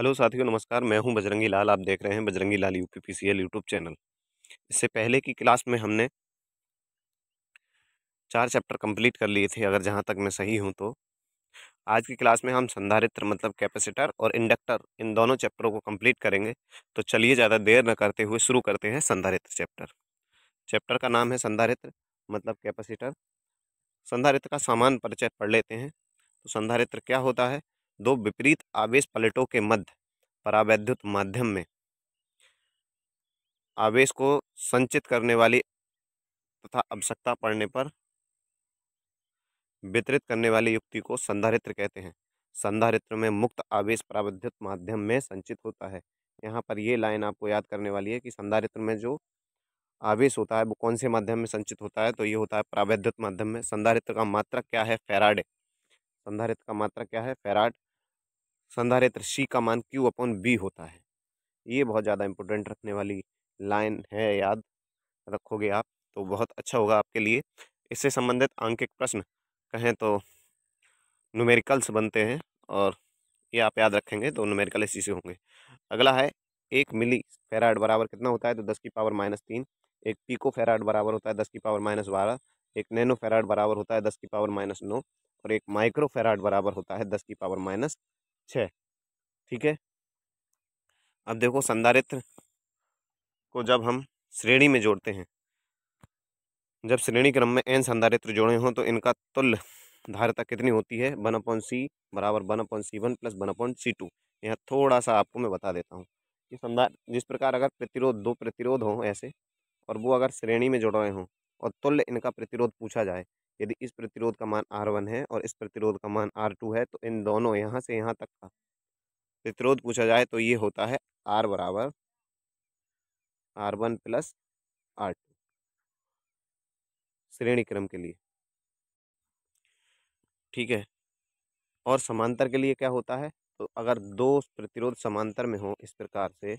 Hello साथियों नमस्कार मैं हूं बजरंगी लाल आप देख रहे हैं Bajrangi Lal U P P C L YouTube channel इससे पहले की क्लास में हमने चार चैप्टर कंप्लीट कर लिए थे अगर जहां तक मैं सही हूं तो आज की क्लास में हम संधारित्र मतलब कैपेसिटर और इंडक्टर इन दोनों चैप्टरों को कंप्लीट करेंगे तो चलिए ज़्यादा देर न करते हुए शुरू करते हैं संधारित्र चैप्टर चैप्टर का नाम है संधारित्र मतलब कैपेसिटर संधारित्र का सामान्य परिचय पढ़ लेते हैं तो संधारित्र क्या होता है दो विपरीत आवेश प्लेटों के मध्य परावैद्युत माध्यम में आवेश को संचित करने वाली तथा आवश्यकता पड़ने पर वितरित करने वाली युक्ति को संधारित्र कहते हैं संधारित्र में मुक्त आवेश प्रावैद्युत माध्यम में संचित होता है यहाँ पर यह लाइन आपको याद करने वाली है कि संधारित्र में जो आवेश होता है वो कौन से माध्यम में संचित होता है तो ये होता है प्रावैद्युत माध्यम में संधारित्र का मात्रक क्या है फेराडे संधारित्र का मात्रा क्या है फेराड संधारित्र सी का मान क्यू अपॉन बी होता है ये बहुत ज़्यादा इम्पोर्टेंट रखने वाली लाइन है याद रखोगे आप तो बहुत अच्छा होगा आपके लिए इससे संबंधित आंकिक प्रश्न कहें तो नुमेरिकल्स बनते हैं और ये आप याद रखेंगे तो नुमेरिकल इसी से होंगे अगला है एक मिली फेराड बराबर कितना होता है तो दस की पावर माइनस तीन एक पीको फेराड बराबर होता है दस की पावर माइनस बारह एक नैनो फेराड बराबर होता है दस की पावर माइनस नौ और एक माइक्रो फेराड बराबर होता है दस की पावर माइनस छः ठीक है अब देखो संधारित्र को जब हम श्रेणी में जोड़ते हैं जब श्रेणी क्रम में एन संधारित्र जोड़े हों तो इनका तुल्य धारिता कितनी होती है वन अपॉइंट सी बराबर one upon C one plus one upon C two यहाँ थोड़ा सा आपको मैं बता देता हूँ कि संधार जिस प्रकार अगर प्रतिरोध दो प्रतिरोध हों ऐसे और वो अगर श्रेणी में जुड़ रहे हों और तुल्य इनका प्रतिरोध पूछा जाए यदि इस प्रतिरोध का मान आर वन है और इस प्रतिरोध का मान आर टू है तो इन दोनों यहाँ से यहाँ तक का प्रतिरोध पूछा जाए तो ये होता है आर बराबर R one plus R two श्रेणी क्रम के लिए ठीक है और समांतर के लिए क्या होता है तो अगर दो प्रतिरोध समांतर में हो इस प्रकार से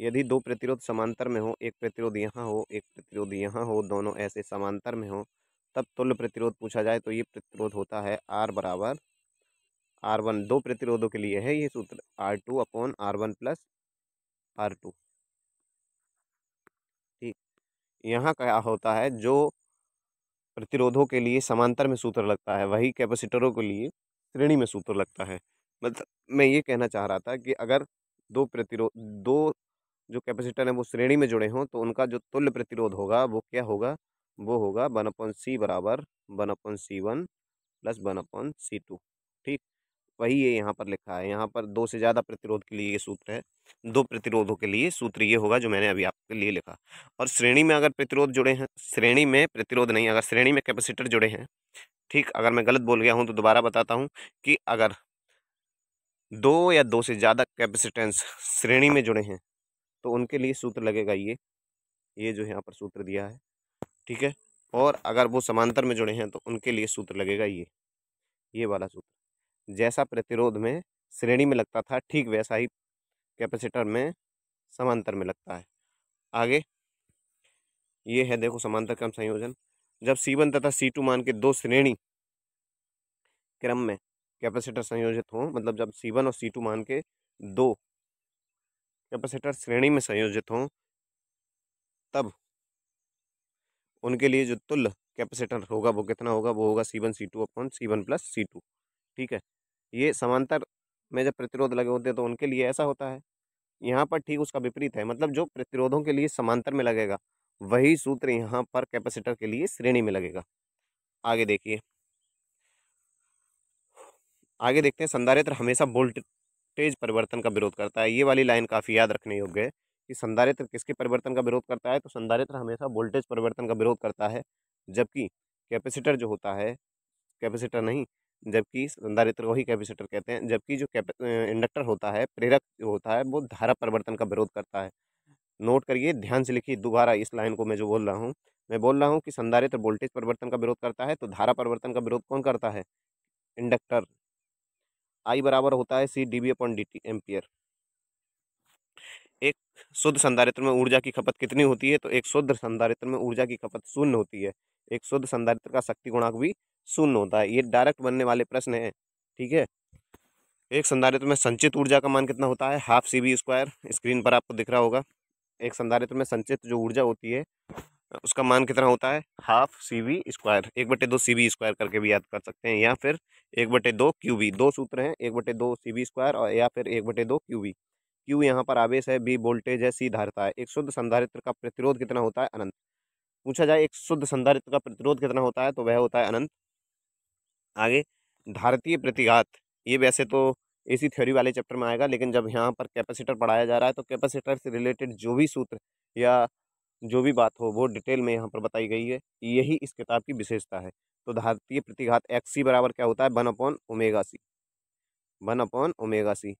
यदि दो प्रतिरोध समांतर में हो एक प्रतिरोध यहाँ हो एक प्रतिरोध यहाँ हो दोनों ऐसे समांतर में हो तब तुल्य प्रतिरोध पूछा जाए तो ये प्रतिरोध होता है आर बराबर आर वन दो प्रतिरोधों के लिए है ये सूत्र R two upon R one plus R two ठीक यहाँ क्या होता है जो प्रतिरोधों के लिए समांतर में सूत्र लगता है वही कैपेसिटरों के लिए श्रेणी में सूत्र लगता है मतलब मैं ये कहना चाह रहा था कि अगर दो प्रतिरोध दो जो कैपेसिटर हैं वो श्रेणी में जुड़े हों तो उनका जो तुल्य प्रतिरोध होगा वो क्या होगा वो होगा वन अपॉन सी बराबर one upon C one plus one upon C two ठीक वही ये यहाँ पर लिखा है यहाँ पर दो से ज़्यादा प्रतिरोध के लिए ये सूत्र है दो प्रतिरोधों के लिए सूत्र ये होगा जो मैंने अभी आपके लिए लिखा और श्रेणी में अगर प्रतिरोध जुड़े हैं श्रेणी में प्रतिरोध नहीं अगर श्रेणी में कैपेसिटर जुड़े हैं ठीक अगर मैं गलत बोल गया हूँ तो दोबारा बताता हूँ कि अगर दो या दो से ज़्यादा कैपेसिटेंस श्रेणी में जुड़े हैं तो उनके लिए सूत्र लगेगा ये ये जो यहाँ पर सूत्र दिया है ठीक है और अगर वो समांतर में जुड़े हैं तो उनके लिए सूत्र लगेगा ये ये वाला सूत्र जैसा प्रतिरोध में श्रेणी में लगता था ठीक वैसा ही कैपेसिटर में समांतर में लगता है आगे ये है देखो समांतर क्रम संयोजन जब C1 तथा C2 मान के दो श्रेणी क्रम में कैपेसिटर संयोजित हों मतलब जब C1 और C2 मान के दो कैपेसिटर श्रेणी में संयोजित हों तब उनके लिए जो तुल कैपेसिटर होगा वो कितना होगा वो होगा C one C two upon C one plus C two ठीक है ये समांतर में जब प्रतिरोध लगे होते हैं तो उनके लिए ऐसा होता है यहाँ पर ठीक उसका विपरीत है मतलब जो प्रतिरोधों के लिए समांतर में लगेगा वही सूत्र यहाँ पर कैपेसिटर के लिए श्रेणी में लगेगा आगे देखिए आगे देखते हैं संधारित्र हमेशा वोल्ट तेज परिवर्तन का विरोध करता है ये वाली लाइन काफ़ी याद रखने योग्य है कि संधारित्र किसके परिवर्तन का विरोध करता है तो संधारित्र हमेशा वोल्टेज परिवर्तन का विरोध करता है जबकि कैपेसिटर जो होता है कैपेसिटर नहीं जबकि संधारित्र को ही कैपेसिटर कहते हैं जबकि जो इंडक्टर होता है प्रेरक जो होता है वो धारा परिवर्तन का विरोध करता है नोट करिए ध्यान से लिखिए दोबारा इस लाइन को मैं जो बोल रहा हूँ मैं बोल रहा हूँ कि संधारित्र वोल्टेज परिवर्तन का विरोध करता है तो धारा परिवर्तन का विरोध कौन करता है इंडक्टर आई बराबर होता है C D B upon D T ampere एक शुद्ध संधारित्र में ऊर्जा की खपत कितनी होती है तो एक शुद्ध संधारित्र में ऊर्जा की खपत शून्य होती है एक शुद्ध संधारित्र का शक्ति गुणांक भी शून्य होता है ये डायरेक्ट बनने वाले प्रश्न हैं ठीक है एक संधारित्र में संचित ऊर्जा का मान कितना होता है half C B square screen पर आपको दिख रहा होगा एक संधारित्र में संचित जो ऊर्जा होती है उसका मान कितना होता है हाफ सी वी स्क्वायर एक बटे दो सी वी स्क्वायर करके भी याद कर सकते हैं या फिर एक बटे दो क्यू वी दो सूत्र हैं एक बटे दो सी वी स्क्वायर और या फिर एक बटे दो क्यू वी क्यू यहाँ पर आवेश है बी वोल्टेज है सी धारता है एक शुद्ध संधारित्र का प्रतिरोध कितना होता है अनंत पूछा जाए एक शुद्ध संधारित्र का प्रतिरोध कितना होता है तो वह होता है अनंत आगे धारतीय प्रतिघात ये वैसे तो इसी थ्योरी वाले चैप्टर में आएगा लेकिन जब यहाँ पर कैपेसिटर पढ़ाया जा रहा है तो कैपेसिटर से रिलेटेड जो भी सूत्र या जो भी बात हो वो डिटेल में यहाँ पर बताई गई है यही इस किताब की विशेषता है तो धातीय प्रतिघात एक्स सी बराबर क्या होता है one upon omega C one upon omega C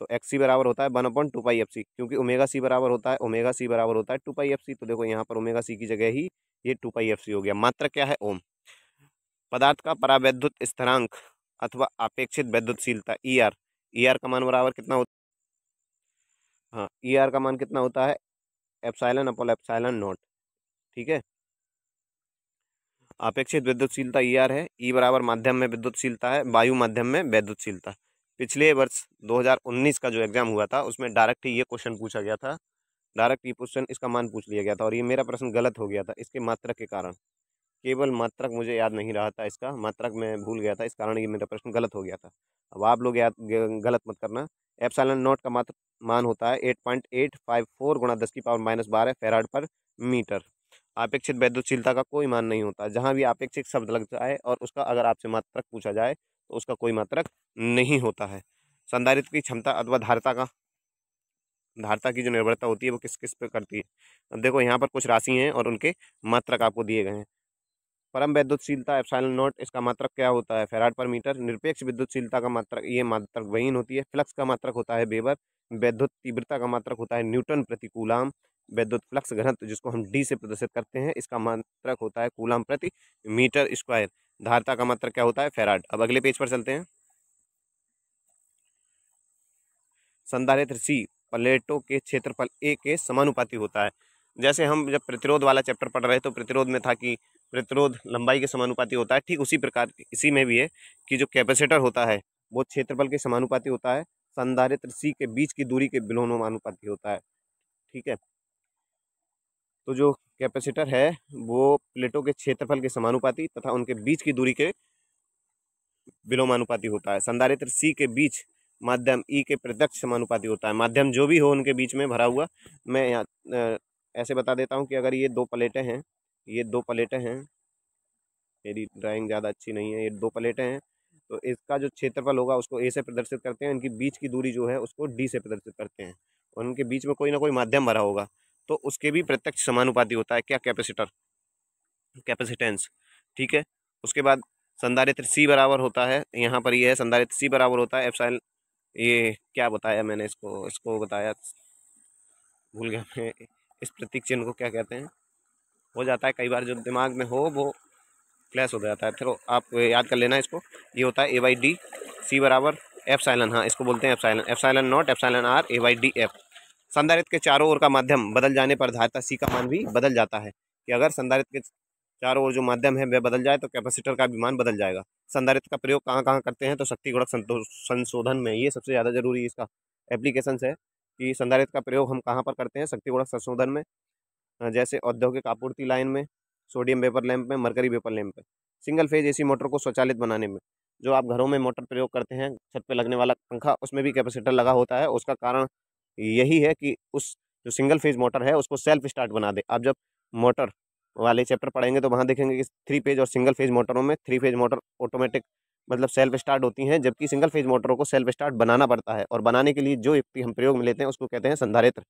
तो एक्स सी बराबर होता है one upon two pi F C क्योंकि ओमेगा सी बराबर होता है ओमेगा सी बराबर होता है टू पाई एफ सी तो देखो यहाँ पर ओमेगा सी की जगह ही ये टू पाई एफ सी हो गया मात्र क्या है ओम पदार्थ का परावैद्युत स्थिरांक अथवा अपेक्षित वैद्युतशीलता ई आर ई आर का मान बराबर कितना होता है हाँ ई e आर का मान कितना होता है एप्साइलन अपॉल एप्साइलन नॉट ठीक है अपेक्षित विद्युतशीलता ई e आर है ई e बराबर माध्यम में विद्युतशीलता है वायु माध्यम में विद्युतशीलता पिछले वर्ष 2019 का जो एग्जाम हुआ था उसमें डायरेक्ट ही ये क्वेश्चन पूछा गया था डायरेक्ट ये क्वेश्चन इसका मान पूछ लिया गया था और ये मेरा प्रश्न गलत हो गया था इसके मात्रा के कारण केवल मात्रक मुझे याद नहीं रहा था इसका मात्रक मैं भूल गया था इस कारण ये मेरा प्रश्न गलत हो गया था अब आप लोग याद गलत मत करना सालन नोट का मात्र मान होता है eight point eight five four गुणा दस की पावर माइनस बारह फेराड पर मीटर आपेक्षित वैद्युतशीलता का कोई मान नहीं होता जहाँ भी अपेक्षित शब्द लग जाए और उसका अगर आपसे मात्रक पूछा जाए तो उसका कोई मात्रक नहीं होता है संधारित्व की क्षमता अथवा धारता का धारता की जो निर्भरता होती है वो किस किस पर करती है देखो यहाँ पर कुछ राशि हैं और उनके मात्रक आपको दिए गए हैं परम विद्युतशीलता एफसाइल नोट इसका मात्रक क्या होता है फेराड पर मीटर निरपेक्ष विद्युतशीलता का मात्रक ये मात्रक वहीन होती है फ्लक्स का मात्रक होता है बेबर वैद्युत तीव्रता का मात्रक होता है न्यूटन प्रति कूलाम वैद्युत फ्लक्स घनत्व जिसको हम डी से प्रदर्शित करते हैं इसका मात्रक होता है कूलाम प्रति मीटर स्क्वायर धारता का मात्रक क्या होता है फेराड अब अगले पेज पर चलते हैं संधारित्र सी प्लेटों के क्षेत्रफल ए के समानुपाती होता है जैसे हम जब प्रतिरोध वाला चैप्टर पढ़ रहे तो प्रतिरोध में था कि प्रतिरोध लंबाई के समानुपाती होता है ठीक उसी प्रकार इसी में भी है कि जो कैपेसिटर होता है वो क्षेत्रफल के समानुपाती होता है संधारित्र सी के बीच की दूरी के विलोमानुपाती होता है ठीक है तो जो कैपेसिटर है वो प्लेटों के क्षेत्रफल के समानुपाती तथा उनके बीच की दूरी के विलोमानुपाती होता है संधारित्र सी के बीच माध्यम ई e के प्रत्यक्ष समानुपाती होता है माध्यम जो भी हो उनके बीच में भरा हुआ मैं यहाँ ऐसे बता देता हूँ कि अगर ये दो प्लेटें हैं ये दो प्लेटें हैं मेरी ड्राइंग ज़्यादा अच्छी नहीं है ये दो प्लेटें हैं तो इसका जो क्षेत्रफल होगा उसको ए से प्रदर्शित करते हैं इनकी बीच की दूरी जो है उसको डी से प्रदर्शित करते हैं और उनके बीच में कोई ना कोई माध्यम भरा होगा तो उसके भी प्रत्यक्ष समानुपाती होता है क्या कैपेसिटर कैपेसिटेंस ठीक है उसके बाद संधारित्र सी बराबर होता है यहाँ पर ये है संधारित्र सी बराबर होता है एफसाइल ये क्या बताया मैंने इसको इसको बताया भूल गया मैं इस प्रतीक चिन्ह को क्या कहते हैं हो जाता है कई बार जो दिमाग में हो वो फ्लैश हो जाता है चलो आप याद कर लेना इसको ये होता है ए वाई डी सी बराबर एफ साइलन हाँ इसको बोलते हैं epsilon epsilon naught epsilon R A Y D F संधारित के चारों ओर का माध्यम बदल जाने पर धारिता सी का मान भी बदल जाता है कि अगर संधारित के चारों ओर जो माध्यम है वह बदल जाए तो कैपेसिटर का भी मान बदल जाएगा संधारित का प्रयोग कहाँ कहाँ करते हैं तो शक्ति गुणक संशोधन में ये सबसे ज़्यादा जरूरी इसका एप्लीकेशन है कि संधारित का प्रयोग हम कहाँ पर करते हैं शक्ति गुणक संशोधन में जैसे औद्योगिक आपूर्ति लाइन में सोडियम वेपर लैम्प में मरकरी वेपर लैम्प में सिंगल फेज एसी मोटर को स्वचालित बनाने में जो आप घरों में मोटर प्रयोग करते हैं छत पे लगने वाला पंखा उसमें भी कैपेसिटर लगा होता है उसका कारण यही है कि उस जो सिंगल फेज मोटर है उसको सेल्फ स्टार्ट बना दे आप जब मोटर वाले चैप्टर पढ़ेंगे तो वहाँ देखेंगे कि थ्री फेज और सिंगल फेज मोटरों में थ्री फेज मोटर ऑटोमेटिक मतलब सेल्फ स्टार्ट होती हैं जबकि सिंगल फेज मोटरों को सेल्फ स्टार्ट बनाना पड़ता है और बनाने के लिए जो युक्ति हम प्रयोग में लेते हैं उसको कहते हैं संधारित्र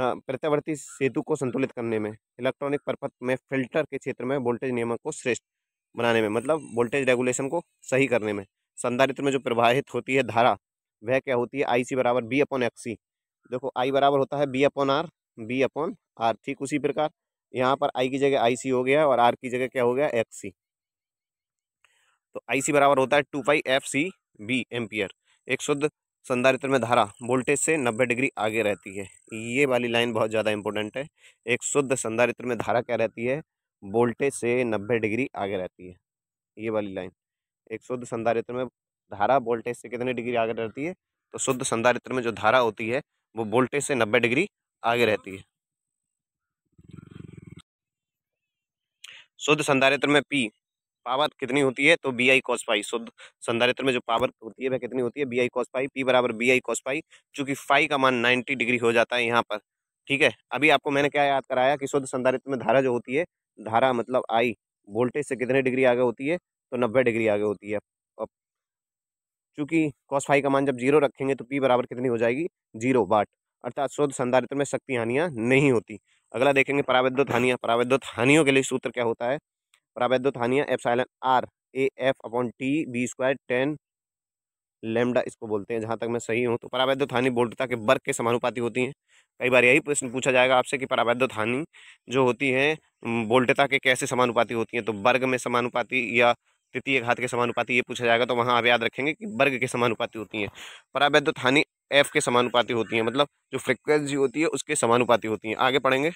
प्रत्यावर्ती सेतु को संतुलित करने में इलेक्ट्रॉनिक परपथ में फिल्टर के क्षेत्र में वोल्टेज नियमन को श्रेष्ठ बनाने में मतलब वोल्टेज रेगुलेशन को सही करने में संधारित्र में जो प्रवाहित होती है धारा वह क्या होती है आई सी बराबर बी अपॉन एक्स सी देखो आई बराबर होता है B upon R B upon R ठीक उसी प्रकार यहाँ पर आई की जगह आई सी हो गया और आर की जगह क्या हो गया एक्स सी तो आई सी बराबर होता है two pi F C B ampere एक शुद्ध संधारित्र में धारा वोल्टेज से 90 डिग्री आगे रहती है ये वाली लाइन बहुत ज़्यादा इंपॉर्टेंट है एक शुद्ध संधारित्र में धारा क्या रहती है वोल्टेज से 90 डिग्री आगे रहती है ये वाली लाइन एक शुद्ध संधारित्र में धारा वोल्टेज से कितने डिग्री आगे रहती है तो शुद्ध संधारित्र में जो धारा होती है वो वोल्टेज से नब्बे डिग्री आगे रहती है शुद्ध संधारित्र में पी पावर कितनी होती है तो बी आई कॉस पाई शुद्ध संधारित्र में जो पावर होती है वह कितनी होती है बी आई कॉस पी बराबर बी आई कॉस पाई चूंकि फाई का मान नाइन्टी डिग्री हो जाता है यहाँ पर ठीक है अभी आपको मैंने क्या याद कराया कि शुद्ध संधारित्र में धारा जो होती है धारा मतलब आई वोल्टेज से कितने डिग्री आगे होती है तो नब्बे डिग्री आगे होती है अब चूंकि कॉस फाई का मान जब जीरो रखेंगे तो पी बराबर कितनी हो जाएगी जीरो वाट अर्थात शुद्ध संधारित्र में शक्ति हानियाँ नहीं होती अगला देखेंगे परावैद्युत हानियाँ परावैद्युत हानियों के लिए सूत्र क्या होता है प्रावैध थानिया epsilon R A F upon T B square ten lambda इसको बोलते हैं जहाँ तक मैं सही हूँ तो परावैध थानी बोल्टता के वर्ग के समानुपाती होती हैं कई बार यही प्रश्न पूछा जाएगा आपसे कि परावैध थानी जो होती है बोल्टता के कैसे समानुपाती होती हैं तो वर्ग में समानुपाती या तृतीय घात के समानुपाती ये पूछा जाएगा तो वहाँ आप याद रखेंगे कि वर्ग के समानुपाती होती हैं परावैध थानी एफ के समानुपाती होती हैं मतलब जो फ्रिक्वेंसी होती है उसके समानुपाती होती हैं आगे पढ़ेंगे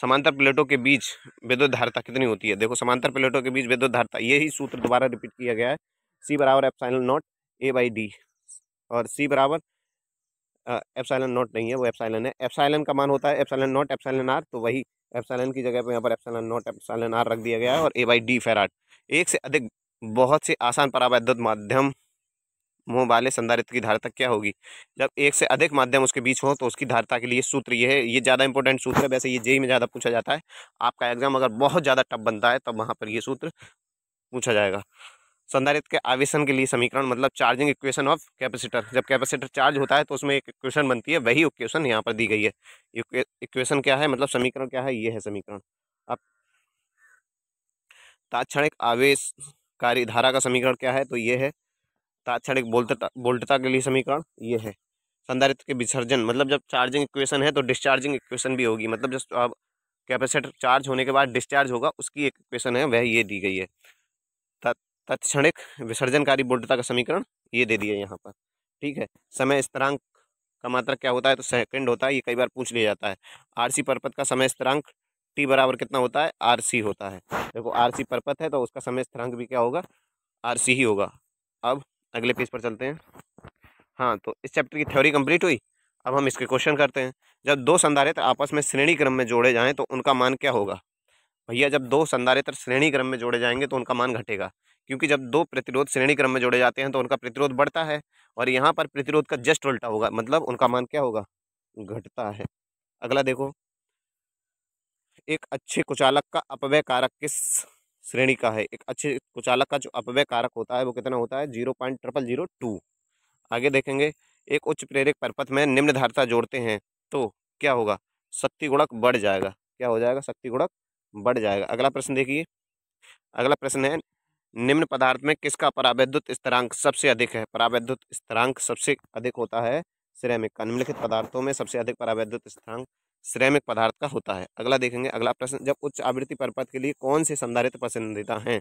समांतर प्लेटों के बीच विद्युत धारता कितनी होती है देखो समांतर प्लेटों के बीच विद्युत धारता यही सूत्र दोबारा रिपीट किया गया है सी बराबर epsilon naught A by D और सी बराबर एफसाइलन नॉट नहीं है वो एफसाइलन है एफसाइलन का मान होता है एफसाइलन नॉट एप्साइलन आर तो वही एफसाइलन की जगह पर यहाँ पर एप्साइलन नॉट एप्साइलन आर रख दिया गया है और ए बाई डी फेराट एक से अधिक बहुत से आसान परावैद्युत माध्यम मोह वाले संधारित की धारता क्या होगी जब एक से अधिक माध्यम उसके बीच हो तो उसकी धारता के लिए सूत्र ये है ये ज़्यादा इंपॉर्टेंट सूत्र है वैसे ये जेई में ज़्यादा पूछा जाता है आपका एग्जाम अगर बहुत ज़्यादा टफ बनता है तब वहाँ पर ये सूत्र पूछा जाएगा संधारित के आवेशन के लिए समीकरण मतलब चार्जिंग इक्वेशन ऑफ कैपेसिटर जब कैपेसिटर चार्ज होता है तो उसमें एक इक्वेशन बनती है वही इक्वेशन यहाँ पर दी गई है इक्वेशन क्या है मतलब समीकरण क्या है ये है समीकरण अब ताक्षणिक आवेश कार्य धारा का समीकरण क्या है तो ये है तात्क्षणिक बोल्टता बोल्टता के लिए समीकरण ये है संधारित्व के विसर्जन मतलब जब चार्जिंग इक्वेशन है तो डिस्चार्जिंग इक्वेशन भी होगी मतलब जब अब कैपेसिटर चार्ज होने के बाद डिस्चार्ज होगा उसकी एक इक्वेशन है वह ये दी गई है तत्क्षणिक विसर्जनकारी बोल्टता का समीकरण ये दे दिया यहाँ पर ठीक है समय स्तरांक का मात्रक क्या होता है तो सेकंड होता है ये कई बार पूछ लिया जाता है आरसी परपथ का समय स्तरांक टी बराबर कितना होता है आरसी होता है देखो आरसी परपथ है तो उसका समय स्तरांक भी क्या होगा आरसी ही होगा अब अगले पेज पर चलते हैं हाँ तो इस चैप्टर की थ्योरी कंप्लीट हुई अब हम इसके क्वेश्चन करते हैं जब दो संधारित्र आपस में श्रेणी क्रम में जोड़े जाएं तो उनका मान क्या होगा भैया जब दो संधारित्र श्रेणी क्रम में जोड़े जाएंगे तो उनका मान घटेगा क्योंकि जब दो प्रतिरोध श्रेणी क्रम में जोड़े जाते हैं तो उनका प्रतिरोध बढ़ता है और यहाँ पर प्रतिरोध का जस्ट उल्टा होगा मतलब उनका मान क्या होगा घटता है अगला देखो एक अच्छे कुचालक का अपव्य कारक किस श्रेणी का है एक अच्छे कुचालक का जो अपव्यय कारक होता है वो कितना होता है zero point triple zero two आगे देखेंगे एक उच्च प्रेरक परपथ में निम्न धारता जोड़ते हैं तो क्या होगा शक्ति गुणक बढ़ जाएगा क्या हो जाएगा शक्ति गुणक बढ़ जाएगा अगला प्रश्न देखिए अगला प्रश्न है निम्न पदार्थ में किसका परावैद्युत स्तरांक सबसे अधिक है परावैद्युत स्तरांक सबसे अधिक होता है सिरेमिक का निम्नलिखित पदार्थों में सबसे अधिक परावैद्युत स्तरांक श्रेमिक पदार्थ का होता है अगला देखेंगे अगला प्रश्न जब उच्च आवृत्ति परपथ के लिए कौन से संधारित पसंदीदा हैं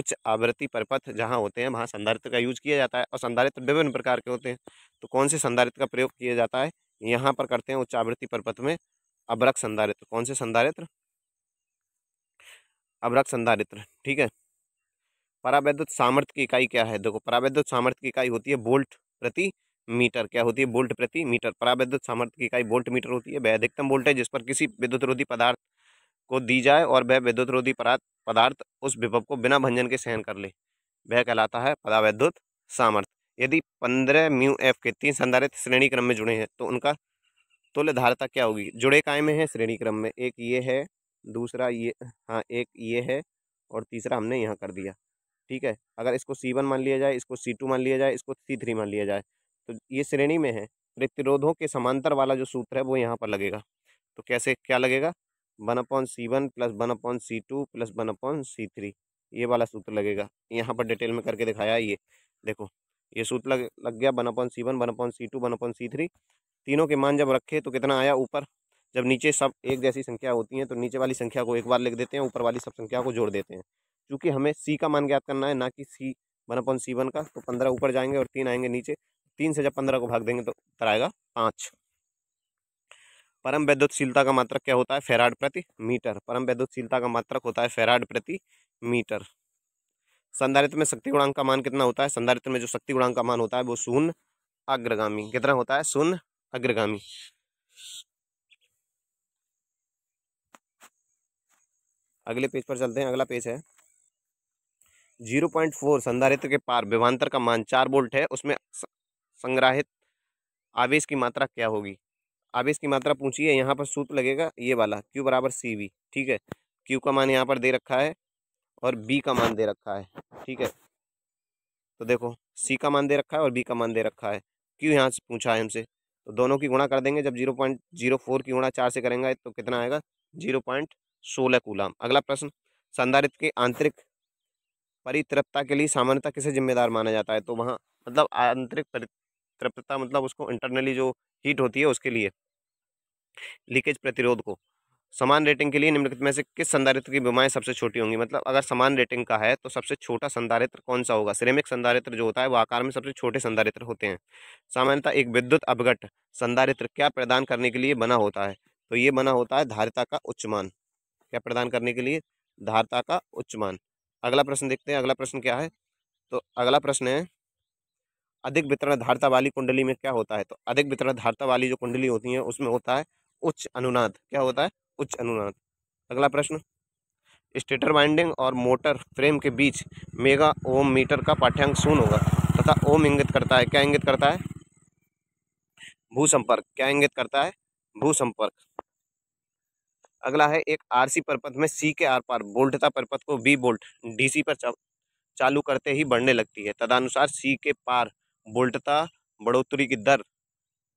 उच्च आवृत्ति परपथ जहाँ होते हैं वहाँ संधारित्व का यूज किया जाता है और संधारित्व विभिन्न प्रकार के होते हैं तो कौन से संधारित्व का प्रयोग किया जाता है यहाँ पर करते हैं उच्च आवृत्ति परपथ में अब्रक संधारित्र कौन से संधारित्र अब्रक संधारित्र ठीक है परावैद्युत सामर्थ्य की इकाई क्या है देखो परावैद्युत सामर्थ्य की इकाई होती है बोल्ट प्रति मीटर क्या होती है बोल्ट प्रति मीटर परावैद्युत सामर्थ्य की इकाई बोल्ट मीटर होती है वह अधिकतम बोल्ट है जिस पर किसी विद्युत रोधी पदार्थ को दी जाए और वह विद्युत रोधी पदार्थ उस विभव को बिना भंजन के सहन कर ले वह कहलाता है परावैद्युत सामर्थ्य यदि पंद्रह म्यू एफ के तीन संधारित्र श्रेणी क्रम में जुड़े हैं तो उनका तुल्य धारता क्या होगी जुड़े काय में है श्रेणी क्रम में एक ये है दूसरा ये हाँ एक ये है और तीसरा हमने यहाँ कर दिया ठीक है अगर इसको सी वन मान लिया जाए इसको सी टू मान लिया जाए इसको सी थ्री मान लिया जाए तो ये श्रेणी में है प्रतिरोधों के समांतर वाला जो सूत्र है वो यहाँ पर लगेगा तो कैसे क्या लगेगा one upon C one plus one upon C two plus one upon C three ये वाला सूत्र लगेगा यहाँ पर डिटेल में करके दिखाया ये देखो ये सूत्र लग लग गया one upon C one one upon C two one upon C three तीनों के मान जब रखे तो कितना आया ऊपर जब नीचे सब एक जैसी संख्या होती हैं तो नीचे वाली संख्या को एक बार लिख देते हैं ऊपर वाली सब संख्या को जोड़ देते हैं क्योंकि हमें सी का मान ज्ञात करना है ना कि C one upon C one का तो पंद्रह ऊपर जाएंगे और तीन आएंगे नीचे तीन से जब पंद्रह को भाग देंगे तो उत्तर आएगा पाँच परम वैद्युतशीलता का मात्रक क्या होता है फेराड प्रति मीटर परम वैद्युतशीलता का मात्रक होता है फेराड प्रति मीटर संधारित्र में शक्ति गुणांक का मान कितना होता है संधारित्र में जो शक्ति गुणांक का मान होता है वो शून्य अग्रगामी कितना होता है शून्य अग्रगामी अगले पेज पर चलते हैं अगला पेज है जीरो पॉइंट फोर संधारित्र के पार विभांतर का मान चार बोल्ट है उसमें संग्राहित आवेश की मात्रा क्या होगी आवेश की मात्रा पूछिए यहाँ पर सूत्र लगेगा ये वाला क्यू बराबर सी वी ठीक है क्यू का मान यहाँ पर दे रखा है और बी का मान दे रखा है ठीक है तो देखो सी का मान दे रखा है और बी का मान दे रखा है क्यू यहाँ से पूछा है हमसे तो दोनों की गुणा कर देंगे जब जीरो पॉइंट जीरो फोर की गुणा चार से करेंगे तो कितना आएगा जीरो पॉइंट सोलह कूलाम अगला प्रश्न संधारित के आंतरिक परितृप्ता के लिए सामान्यता किसे जिम्मेदार माना जाता है तो वहाँ मतलब आंतरिक तृप्तता मतलब उसको इंटरनली जो हीट होती है उसके लिए लीकेज प्रतिरोध को समान रेटिंग के लिए निम्नलिखित में से किस संधारित्र की बीमाएँ सबसे छोटी होंगी मतलब अगर समान रेटिंग का है तो सबसे छोटा संधारित्र कौन सा होगा सिरेमिक संधारित्र जो होता है वो आकार में सबसे छोटे संधारित्र होते हैं सामान्यतः एक विद्युत अवघट संधारित्र क्या प्रदान करने के लिए बना होता है तो ये बना होता है धारिता का उच्च मान क्या प्रदान करने के लिए धारता का उच्च मान अगला प्रश्न देखते हैं अगला प्रश्न क्या है तो अगला प्रश्न है अधिक वितरण धारता वाली कुंडली में क्या होता है तो अधिक वितरण धारता वाली जो कुंडली होती है उसमें होता है उच्च अनुनाद क्या होता है उच्च अनुनाद अगला प्रश्न स्टेटर वाइंडिंग और मोटर फ्रेम के बीच मेगा ओम मीटर का पाठ्यांक शून्य होगा तथा ओम इंगित करता है क्या इंगित करता है भू संपर्क क्या इंगित करता है भू संपर्क अगला है एक आरसी परपथ में सी के आर पार बोल्टता परपथ को बी बोल्ट डीसी पर चालू करते ही बढ़ने लगती है तदनुसार सी के पार वोल्टता बढ़ोतरी की दर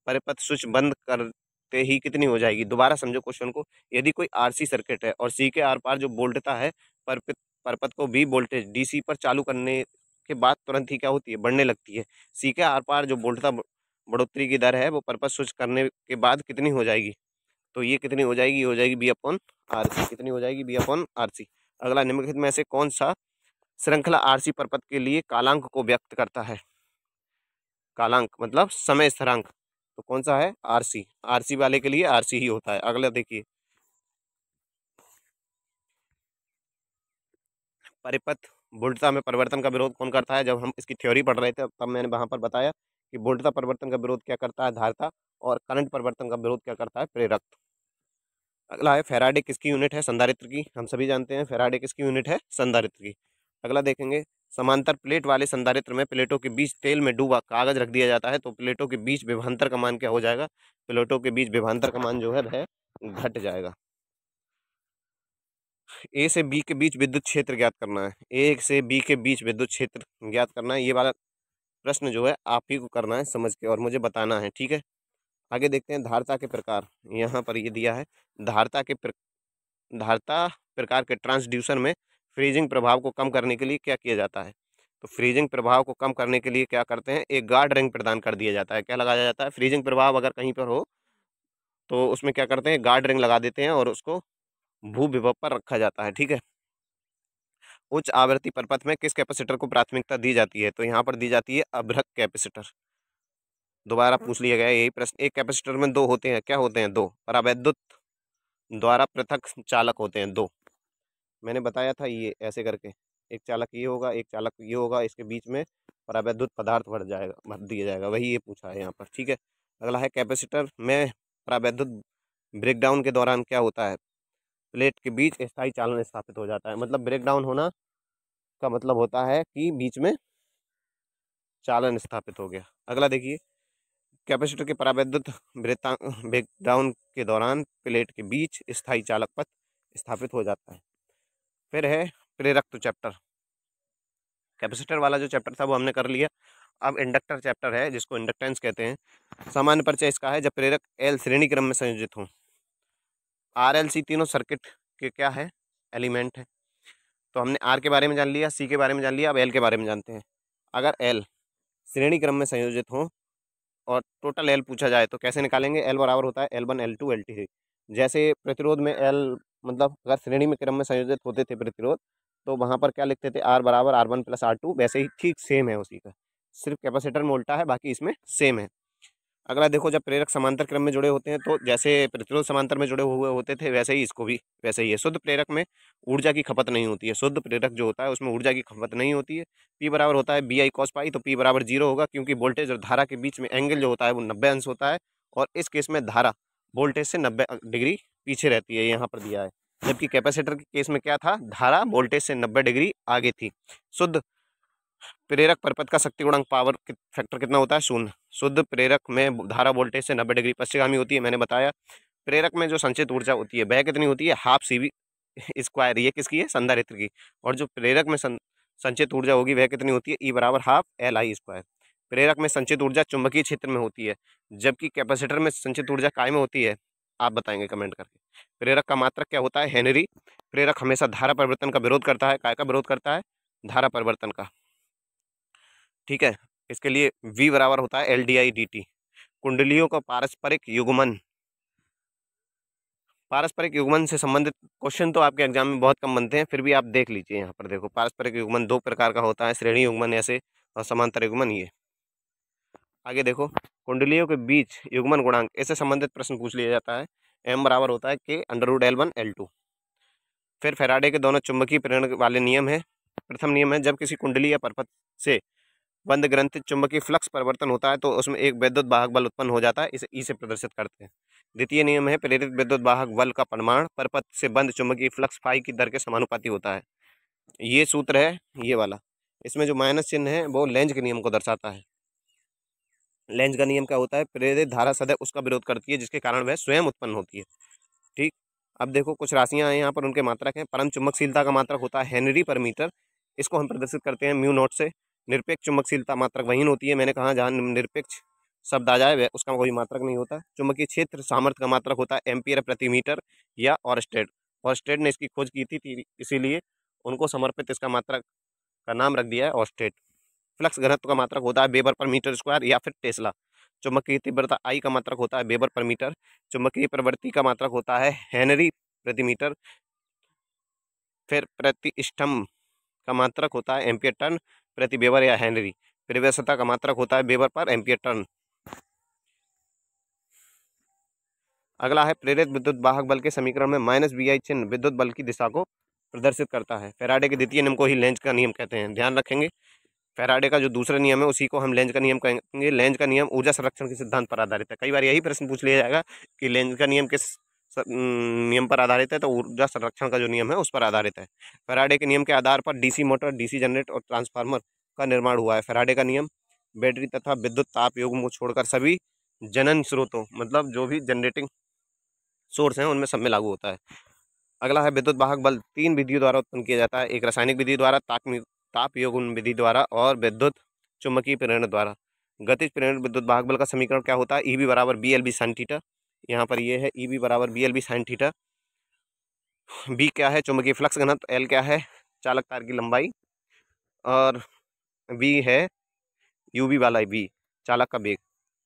परिपथ स्विच बंद करते ही कितनी हो जाएगी दोबारा समझो क्वेश्चन को यदि कोई आरसी सर्किट है और सी के आर पार जो वोल्टता है परपित परपथ को बी वोल्टेज डीसी पर चालू करने के बाद तुरंत ही क्या होती है बढ़ने लगती है सी के आर पार जो वोल्टता बढ़ोतरी की दर है वो परपथ स्विच करने के बाद कितनी हो जाएगी तो ये कितनी हो जाएगी हो जाएगी बी अपॉन आर सी कितनी हो जाएगी बी अपॉन आर सी अगला निम्नलिखित में से कौन सा श्रृंखला आरसी परपथ के लिए कालांक को व्यक्त करता है कालांक मतलब समय स्थरांक तो कौन सा है आरसी आरसी वाले के लिए आरसी ही होता है अगला देखिए परिपथ बुढ़ता में परिवर्तन का विरोध कौन करता है जब हम इसकी थ्योरी पढ़ रहे थे तब मैंने वहां पर बताया कि बुढ़ता परिवर्तन का विरोध क्या करता है धारता और करंट परिवर्तन का विरोध क्या करता है प्रेरक अगला है फेराडे किसकी यूनिट है संधारित्र की हम सभी जानते हैं फेराडे किसकी यूनिट है संधारित्र की अगला देखेंगे समांतर प्लेट वाले संधारित्र में प्लेटों के बीच तेल में डूबा कागज रख दिया जाता है तो प्लेटों के बीच विभांतर का मान क्या हो जाएगा प्लेटों के बीच विभांतर का मान जो है वह घट जाएगा ए से बी के बीच विद्युत क्षेत्र ज्ञात करना है ए से बी के बीच विद्युत क्षेत्र ज्ञात करना है ये वाला प्रश्न जो है आप ही को करना है समझ के और मुझे बताना है ठीक है आगे देखते हैं धारता के प्रकार यहाँ पर ये दिया है धारता के प्र... धारता प्रकार के ट्रांसड्यूसर में फ्रीजिंग प्रभाव को कम करने के लिए क्या किया जाता है तो फ्रीजिंग प्रभाव को कम करने के लिए क्या करते हैं एक गार्ड रिंग प्रदान कर दिया जाता है क्या लगाया जाता है फ्रीजिंग प्रभाव अगर कहीं पर हो तो उसमें क्या करते हैं गार्ड रिंग लगा देते हैं और उसको भू विभव पर रखा जाता है ठीक है उच्च आवृत्ति परपथ में किस कैपेसिटर को प्राथमिकता दी जाती है तो यहाँ पर दी जाती है अभ्रक कैपेसिटर दोबारा हाँ। पूछ लिया गया यही प्रश्न एक कैपेसिटर में दो होते हैं क्या होते हैं दो परावैद्युत द्वारा पृथक चालक होते हैं दो मैंने बताया था ये ऐसे करके एक चालक ये होगा एक चालक ये होगा इसके बीच में प्रावैद्युत पदार्थ भर जाएगा भर दिया जाएगा वही ये पूछा है यहाँ पर ठीक है अगला है कैपेसिटर में प्रावैद्युत ब्रेकडाउन के दौरान क्या होता है प्लेट के बीच स्थायी चालन स्थापित हो जाता है मतलब ब्रेकडाउन होना का मतलब होता है कि बीच में चालन स्थापित हो गया अगला देखिए कैपेसिटर के प्रावैद्युत ब्रेकडाउन के दौरान प्लेट के बीच स्थायी चालक पथ स्थापित हो जाता है फिर है प्रेरक तो चैप्टर कैपेसिटर वाला जो चैप्टर था वो हमने कर लिया अब इंडक्टर चैप्टर है जिसको इंडक्टेंस कहते हैं सामान्य परिचय इसका है जब प्रेरक एल श्रेणी क्रम में संयोजित हों आर एल सी तीनों सर्किट के क्या है एलिमेंट है तो हमने आर के बारे में जान लिया सी के बारे में जान लिया अब एल के बारे में जानते हैं अगर एल श्रेणी क्रम में संयोजित हो और टोटल एल पूछा जाए तो कैसे निकालेंगे एल बराबर होता है L one L two L three जैसे प्रतिरोध में एल मतलब अगर श्रेणी में क्रम में संयोजित होते थे प्रतिरोध तो वहाँ पर क्या लिखते थे आर बराबर R one plus R two वैसे ही ठीक सेम है उसी का सिर्फ कैपेसिटर में उल्टा है बाकी इसमें सेम है अगला देखो जब प्रेरक समांतर क्रम में जुड़े होते हैं तो जैसे प्रतिरोध समांतर में जुड़े हुए होते थे वैसे ही इसको भी वैसे ही है शुद्ध प्रेरक में ऊर्जा की खपत नहीं होती है शुद्ध प्रेरक जो होता है उसमें ऊर्जा की खपत नहीं होती है पी बराबर होता है बी आई कॉस पाई तो पी बराबर जीरो होगा क्योंकि वोल्टेज और धारा के बीच में एंगल जो होता है वो नब्बे अंश होता है और इस केस में धारा वोल्टेज से नब्बे डिग्री पीछे रहती है यहाँ पर दिया है जबकि कैपेसिटर के केस में क्या था धारा वोल्टेज से 90 डिग्री आगे थी शुद्ध प्रेरक परपथ का शक्ति गुणांक पावर फैक्टर कितना होता है शून्य शुद्ध प्रेरक में धारा वोल्टेज से नब्बे डिग्री पश्चिगामी होती है मैंने बताया प्रेरक में जो संचित ऊर्जा होती है वह कितनी होती है हाफ सी बी स्क्वायर ये किसकी है संधारित्र की और जो प्रेरक में सं, संचित ऊर्जा होगी वह कितनी होती है ई e बराबर हाफ एल आई स्क्वायर प्रेरक में संचित ऊर्जा चुंबकीय क्षेत्र में होती है जबकि कैपेसिटर में संचित ऊर्जा काय में होती है आप बताएंगे कमेंट करके प्रेरक का मात्र क्या होता है हेनरी प्रेरक हमेशा धारा परिवर्तन का विरोध करता है काय का विरोध करता है धारा परिवर्तन का ठीक है इसके लिए वी बराबर होता है L D I D T कुंडलियों का पारस्परिक युगमन पारस्परिक युगमन से संबंधित क्वेश्चन तो आपके एग्जाम में बहुत कम बनते हैं फिर भी आप देख लीजिए यहाँ पर देखो पारस्परिक युगमन दो प्रकार का होता है श्रेणी युगमन ऐसे और समांतर युगमन ये आगे देखो कुंडलियों के बीच युग्मन गुणांक ऐसे संबंधित प्रश्न पूछ लिया जाता है एम बराबर होता है के under root L one L two फिर फेराडे के दोनों चुंबकीय प्रेरण वाले नियम है प्रथम नियम है जब किसी कुंडली या पर्वत से बंद ग्रंथित चुंबकीय फ्लक्स परिवर्तन होता है तो उसमें एक वैद्युत वाहक बल उत्पन्न हो जाता है इसे ई से प्रदर्शित करते हैं द्वितीय नियम है प्रेरित वैद्युत वाहक बल का परिमाण परपत से बंद चुंबकीय फ्लक्स फाई की दर के समानुपाती होता है ये सूत्र है ये वाला इसमें जो माइनस चिन्ह है वो लेंज के नियम को दर्शाता है लेंज का नियम क्या होता है प्रेरित धारा सदैव उसका विरोध करती है जिसके कारण वह स्वयं उत्पन्न होती है ठीक अब देखो कुछ राशियाँ हैं यहाँ पर उनके मात्रक हैं परम चुम्बकशीलता का मात्रक होता है हेनरी पर मीटर इसको हम प्रदर्शित करते हैं म्यू नोट से निरपेक्ष चुम्बकशीलता मात्रक वहीन होती है मैंने कहा जहाँ निरपेक्ष शब्द आ जाए वह उसका कोई मात्रक नहीं होता चुम्बकीय क्षेत्र सामर्थ्य का मात्रक होता है एम्पियर प्रति मीटर या ऑरस्टेड ऑरस्टेड ने इसकी खोज की थी, इसीलिए उनको समर्पित इसका मात्रक का नाम रख दिया है ऑरस्टेड फ्लक्स घनत्व का मात्रक होता है बेबर पर मीटर स्क्वायर या फिर टेस्ला चुंबकीय तीव्रता आई का मात्रक होता है बेबर पर मीटर चुंबकीय प्रवृत्ति का मात्रक होता है हेनरी प्रति मीटर फिर प्रति प्रतिष्ठम का मात्रक होता है एम्पियर टन प्रति बेबर या हेनरी प्रवेशता का मात्रक होता है बेबर पर एम्पियर टन अगला है प्रेरित विद्युत वाहक बल के समीकरण में माइनस बी आई चिन्ह विद्युत बल की दिशा को प्रदर्शित करता है फेराडे के द्वितीय नियम को ही लेंच का नियम कहते हैं ध्यान रखेंगे फेराडे का जो दूसरा नियम है उसी को हम लेंज का नियम कहेंगे लेंज का नियम ऊर्जा संरक्षण के सिद्धांत पर आधारित है कई बार यही प्रश्न पूछ लिया जाएगा कि लेंज का नियम किस नियम पर आधारित है तो ऊर्जा संरक्षण का जो नियम है उस पर आधारित है फेराडे के नियम के आधार पर डीसी मोटर डीसी जनरेटर और ट्रांसफार्मर का निर्माण हुआ है फेराडे का नियम बैटरी तथा विद्युत ताप योग को छोड़कर सभी जनन स्रोतों मतलब जो भी जनरेटिंग सोर्स हैं उनमें सब में लागू होता है अगला है विद्युत वाहक बल तीन विधियों द्वारा उत्पन्न किया जाता है एक रासायनिक विधि द्वारा ताप योग विधि द्वारा और विद्युत चुम्बकीय प्रेरण द्वारा गतिज प्रेरण विद्युत भाग बल का समीकरण क्या होता है ई e बी बराबर B L B sine theta यहाँ पर यह है ई e बी बराबर B L B sine theta B क्या है चुम्बकीय फ्लक्स घनत्व एल क्या है चालक तार की लंबाई और बी है यू बी वाला बी चालक का बेग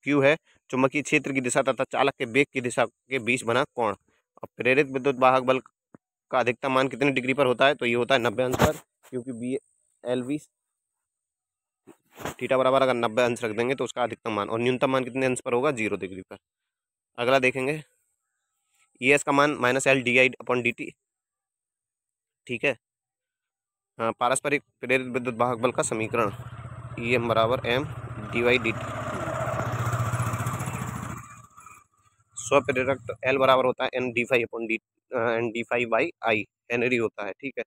क्यू है चुम्बकीय क्षेत्र की दिशा तथा चालक के बेग की दिशा के बीच बना कोण और प्रेरित विद्युत वाहक बल का अधिकतम मान कितने डिग्री पर होता है तो ये होता है नब्बे अंश पर क्योंकि बी एल वी थीटा बराबर अगर नब्बे अंश रख देंगे तो उसका अधिकतम मान और न्यूनतम मान कितने अंश पर होगा जीरो डिग्री पर अगला देखेंगे ई e एस का मान minus L D I upon D T ठीक है हाँ पारस्परिक प्रेरित विद्युत वाहक बल का समीकरण ई e एम बराबर M D Y D T स्वप्रेरक तो एल बराबर होता है N D phi upon D N D phi by I henry होता है ठीक है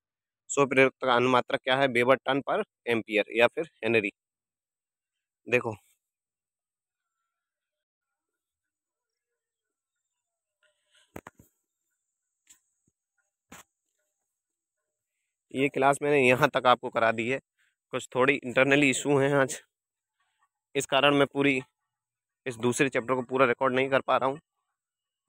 सौ प्रेरक का अनुमात्रा क्या है बेबर टन पर एम्पियर या फिर हेनरी देखो ये क्लास मैंने यहाँ तक आपको करा दी है कुछ थोड़ी इंटरनली इशू हैं आज इस कारण मैं पूरी इस दूसरे चैप्टर को पूरा रिकॉर्ड नहीं कर पा रहा हूँ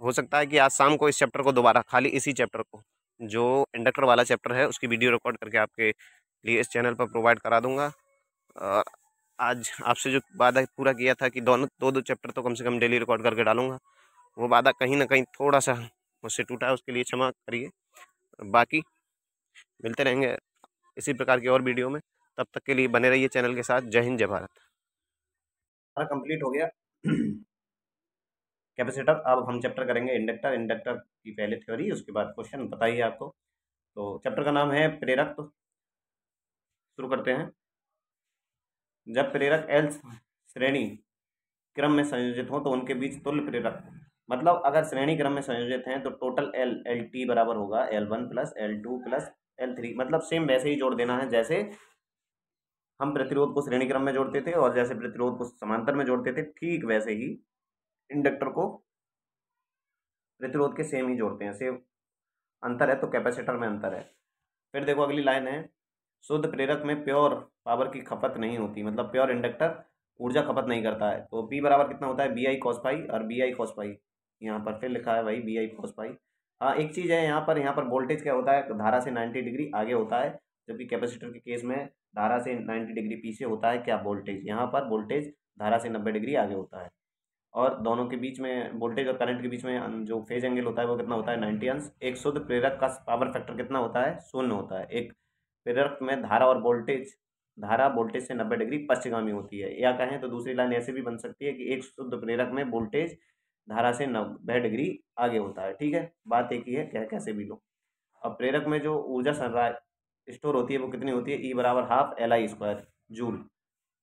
हो सकता है कि आज शाम को इस चैप्टर को दोबारा खाली इसी चैप्टर को जो इंडक्टर वाला चैप्टर है उसकी वीडियो रिकॉर्ड करके आपके लिए इस चैनल पर प्रोवाइड करा दूँगा आज आपसे जो वादा पूरा किया था कि दोनों दो दो चैप्टर तो कम से कम डेली रिकॉर्ड करके डालूंगा वो वादा कहीं ना कहीं थोड़ा सा मुझसे टूटा है उसके लिए क्षमा करिए बाकी मिलते रहेंगे इसी प्रकार की और वीडियो में तब तक के लिए बने रहिए चैनल के साथ जय हिंद जय भारत कंप्लीट हो गया कैपेसिटर अब हम चैप्टर करेंगे इंडक्टर इंडक्टर की पहले थ्योरी उसके बाद क्वेश्चन बताइए आपको तो चैप्टर का नाम है प्रेरक तो शुरू करते हैं जब प्रेरक एल श्रेणी क्रम में संयोजित हो तो उनके बीच तुल्य प्रेरक मतलब अगर श्रेणी क्रम में संयोजित हैं तो टोटल एल एल टी बराबर होगा L one plus L two plus L three मतलब सेम वैसे ही जोड़ देना है जैसे हम प्रतिरोध को श्रेणी क्रम में जोड़ते थे और जैसे प्रतिरोध को समांतर में जोड़ते थे ठीक वैसे ही इंडक्टर को प्रतिरोध के सेम ही जोड़ते हैं सेम अंतर है तो कैपेसिटर में अंतर है फिर देखो अगली लाइन है शुद्ध प्रेरक में प्योर पावर की खपत नहीं होती मतलब प्योर इंडक्टर ऊर्जा खपत नहीं करता है तो पी बराबर कितना होता है बी आई कॉस्पाई और बी आई कॉस्पाई यहाँ पर फिर लिखा है भाई बी आई कॉस्पाई हाँ एक चीज़ है यहाँ पर यहाँ पर वोल्टेज क्या होता है धारा से नाइन्टी डिग्री आगे होता है जबकि कैपेसिटर के केस में धारा से नाइन्टी डिग्री पीछे होता है क्या वोल्टेज यहाँ पर वोल्टेज धारा से नब्बे डिग्री आगे होता है और दोनों के बीच में वोल्टेज और करंट के बीच में जो फेज एंगल होता है वो कितना होता है नाइन्टी अंश एक शुद्ध प्रेरक का पावर फैक्टर कितना होता है शून्य होता है एक प्रेरक में धारा और वोल्टेज धारा वोल्टेज से नब्बे डिग्री पश्चिगामी होती है या कहें तो दूसरी लाइन ऐसे भी बन सकती है कि एक शुद्ध प्रेरक में वोल्टेज धारा से नब्बे डिग्री आगे होता है ठीक है बात एक ही है कह कैसे भी लो अब प्रेरक में जो ऊर्जा स्टोर होती है वो कितनी होती है ई e बराबर half L I square joule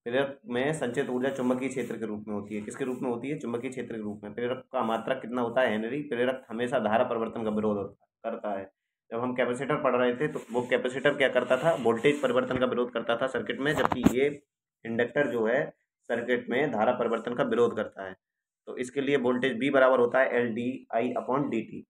प्रेरक में संचित ऊर्जा चुंबकीय क्षेत्र के रूप में होती है किसके रूप में होती है चुंबकीय क्षेत्र के रूप में प्रेरक का मात्रा कितना होता है हेनरी प्रेरक हमेशा धारा परिवर्तन का विरोध करता है जब हम कैपेसिटर पढ़ रहे थे तो वो कैपेसिटर क्या करता था वोल्टेज परिवर्तन का विरोध करता था सर्किट में जबकि ये इंडक्टर जो है सर्किट में धारा परिवर्तन का विरोध करता है तो इसके लिए वोल्टेज बी बराबर होता है L D I upon D T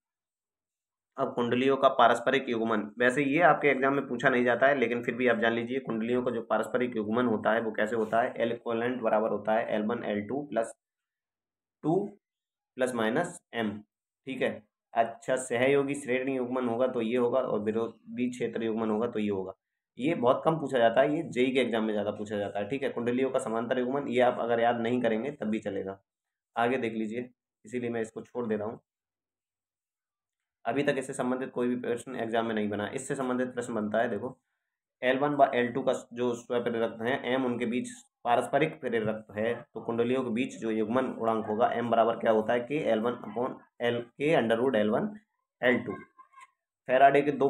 अब कुंडलियों का पारस्परिक युगमन वैसे ये आपके एग्जाम में पूछा नहीं जाता है लेकिन फिर भी आप जान लीजिए कुंडलियों का जो पारस्परिक युगमन होता है वो कैसे होता है एल इक्वलेंट बराबर होता है L one L two plus two plus minus M ठीक है अच्छा सहयोगी श्रेणी युगमन होगा तो ये होगा और विरोधी क्षेत्र युगमन होगा तो ये होगा ये बहुत कम पूछा जाता है ये जेई के एग्जाम में ज़्यादा पूछा जाता है ठीक है कुंडलियों का समांतर युगमन ये आप अगर याद नहीं करेंगे तब भी चलेगा आगे देख लीजिए इसीलिए मैं इसको छोड़ दे रहा हूँ अभी तक इससे संबंधित कोई भी प्रश्न एग्जाम में नहीं बना इससे संबंधित प्रश्न बनता है देखो एल वन व एल टू का जो स्वप्रेरक है एम उनके बीच पारस्परिक प्रेरक है तो कुंडलियों के बीच जो युग्मन उड़ांक होगा एम बराबर क्या होता है के एल वन अपॉन एल के under root L one L two Faraday के दो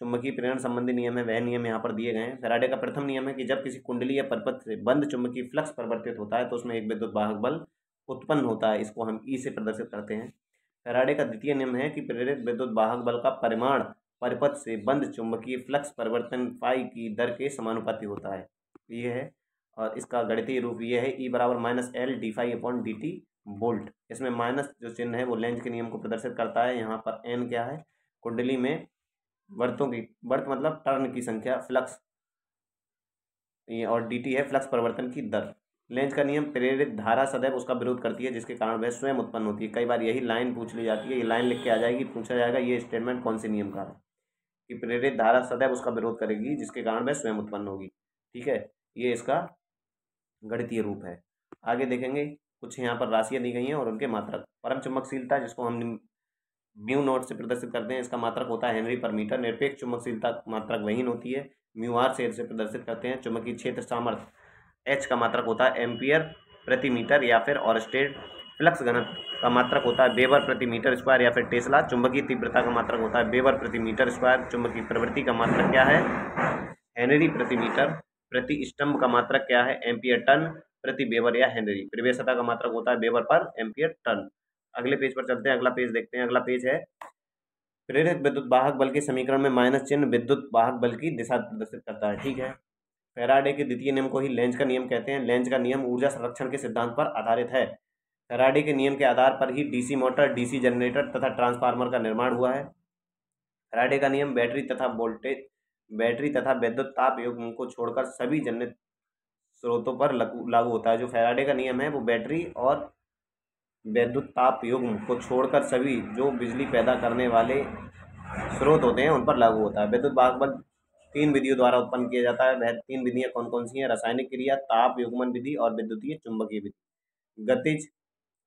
चुंबकीय प्रेरण संबंधी नियम है वह नियम यहाँ पर दिए गए हैं फेराडे का प्रथम नियम है कि जब किसी कुंडली या परपथ से बंद चुंबकीय फ्लक्स परिवर्तित होता है तो उसमें एक विद्युत वाहक बल उत्पन्न होता है इसको हम ई e से प्रदर्शित करते हैं फैराडे का द्वितीय नियम है कि प्रेरित विद्युत वाहक बल का परिमाण परिपथ से बंद चुंबकीय फ्लक्स परिवर्तन फाई की दर के समानुपाती होता है तो ये है और इसका गणितीय रूप ये है ई e बराबर minus L D phi upon D T volt इसमें माइनस जो चिन्ह है वो लेंज के नियम को प्रदर्शित करता है यहाँ पर एन क्या है कुंडली में वर्तों की वर्त मतलब टर्न की संख्या फ्लक्स और डी टी है फ्लक्स परिवर्तन की दर लेंज का नियम प्रेरित धारा सदैव उसका विरोध करती है जिसके कारण वह स्वयं उत्पन्न होती है कई बार यही लाइन पूछ ली जाती है ये लाइन लिख के आ जाएगी पूछा जाएगा ये स्टेटमेंट कौन से नियम का है कि प्रेरित धारा सदैव उसका विरोध करेगी जिसके कारण वह स्वयं उत्पन्न होगी ठीक है ये इसका गणितीय रूप है आगे देखेंगे कुछ यहाँ पर राशियाँ दी गई हैं और उनके मात्रक परम चुम्बकशीलता जिसको हम म्यू नोट से प्रदर्शित करते हैं इसका मात्रक होता है हेनरी पर मीटर निरपेक्ष चुम्बकशीलता मात्रक वहीन होती है म्यू आर से प्रदर्शित करते हैं चुम्बकीय क्षेत्र सामर्थ्य एच का मात्रक होता है एम्पियर प्रति मीटर या फिर और स्टेट फ्लक्स घनत्व का मात्रक होता है बेबर प्रति मीटर स्क्वायर या फिर टेस्ला चुंबकीय तीव्रता का मात्रक होता है बेबर प्रति मीटर स्क्वायर चुंबकीय प्रवृत्ति का मात्रक क्या है हेनरी प्रति मीटर प्रति स्तंभ का मात्रक क्या है एम्पियर टन प्रति बेबर या हेनरी प्रवेशता का मात्रक होता है बेबर पर एम्पियर टन अगले पेज पर चलते हैं अगला पेज देखते हैं अगला पेज है प्रेरित विद्युत वाहक बल के समीकरण में माइनस चिन्ह विद्युत वाहक बल की दिशा प्रदर्शित करता है ठीक है फेराडे के द्वितीय नियम को ही लेंज का नियम कहते हैं लेंज का नियम ऊर्जा संरक्षण के सिद्धांत पर आधारित है फेराडे के नियम के आधार पर ही डीसी मोटर डीसी जनरेटर तथा ट्रांसफार्मर का निर्माण हुआ है फेराडे का नियम बैटरी तथा वोल्टेज बैटरी तथा वैद्युत ताप युग्म को छोड़कर सभी जनित स्रोतों पर लागू होता है जो फेराडे का नियम है वो बैटरी और वैद्युत ताप युग्म को छोड़कर सभी जो बिजली पैदा करने वाले स्रोत होते हैं उन पर लागू होता है वैद्युत बागबल तीन विधियों द्वारा उत्पन्न किया जाता है वह तीन विधियाँ कौन कौन सी हैं रासायनिक क्रिया ताप युग्मन विधि और विद्युतीय चुंबकीय विधि गतिज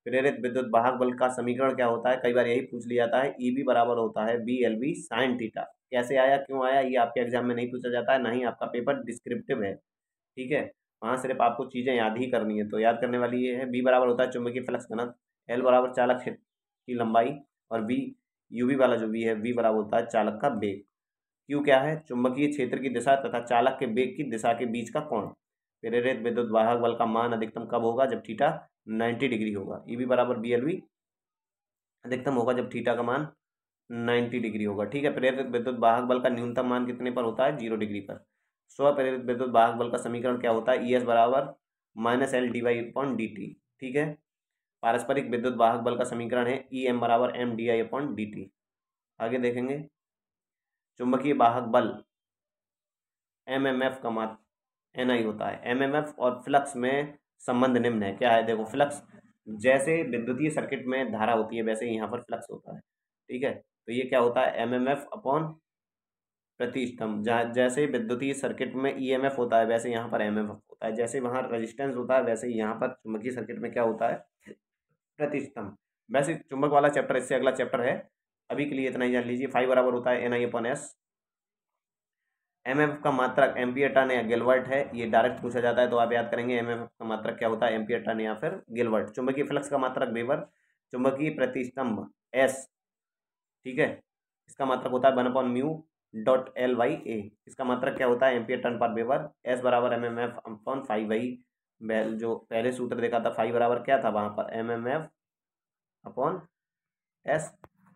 प्रेरित विद्युत वाहक बल का समीकरण क्या होता है कई बार यही पूछ लिया जाता है ई e बी बराबर होता है B L B sine theta कैसे आया क्यों आया ये आपके एग्जाम में नहीं पूछा जाता है ना ही आपका पेपर डिस्क्रिप्टिव है ठीक है वहाँ सिर्फ आपको चीज़ें याद ही करनी है तो याद करने वाली ये है बी बराबर होता है चुंबकीय फ्लक्स घनत्व एल बराबर चालक की लंबाई और बी यू वी वाला जो वी है वी बराबर होता है चालक का बेग क्यू क्या है चुंबकीय क्षेत्र की दिशा तथा चालक के बेग की दिशा के बीच का कोण प्रेरित विद्युत वाहक बल का मान अधिकतम कब होगा जब ठीटा नाइन्टी डिग्री होगा ई e बी बराबर बी एल वी अधिकतम होगा जब ठीटा का मान नाइन्टी डिग्री होगा ठीक है प्रेरित विद्युत वाहक बल का न्यूनतम मान कितने पर होता है जीरो डिग्री पर स्व प्रेरित विद्युत वाहक बल का समीकरण क्या होता है ई e एस बराबर minus L D Y upon D T ठीक है पारस्परिक विद्युत वाहक बल का समीकरण है ई e एम बराबर M D I upon D T आगे देखेंगे चुंबकीय बाहक बल एम एम एफ का मात्र एन आई होता है एम एम एफ और फ्लक्स में संबंध निम्न है क्या है देखो फ्लक्स जैसे विद्युतीय सर्किट में धारा होती है वैसे यहाँ पर फ्लक्स होता है ठीक है तो ये क्या होता है एम एम एफ अपॉन प्रति स्तंभ जैसे विद्युतीय सर्किट में ई एम एफ होता है वैसे यहाँ पर एम एम एफ होता है जैसे वहाँ रजिस्टेंस होता है वैसे यहाँ पर चुंबकीय सर्किट में क्या होता है प्रतिस्तंभ वैसे चुंबक वाला चैप्टर इससे अगला चैप्टर है अभी के लिए इतना ही जान लीजिए फाइव बराबर होता है N I upon S M F का मात्रक एम्पियर टन या गिलवर्ट है ये डायरेक्ट पूछा जाता है तो आप याद करेंगे एम एफ का मात्रक क्या होता है एम्पियर टन या फिर गिलवर्ट चुंबकीय फ्लक्स का मात्रक वेबर चुंबकीय प्रतिस्तंभ एस ठीक है इसका मात्रक होता है one upon mu dot L by A इसका मात्रक क्या होता है ampere turn per weber S बराबर M M F upon phi Y जो पहले सूत्र देखा था फाइव बराबर क्या था वहाँ पर M M F upon S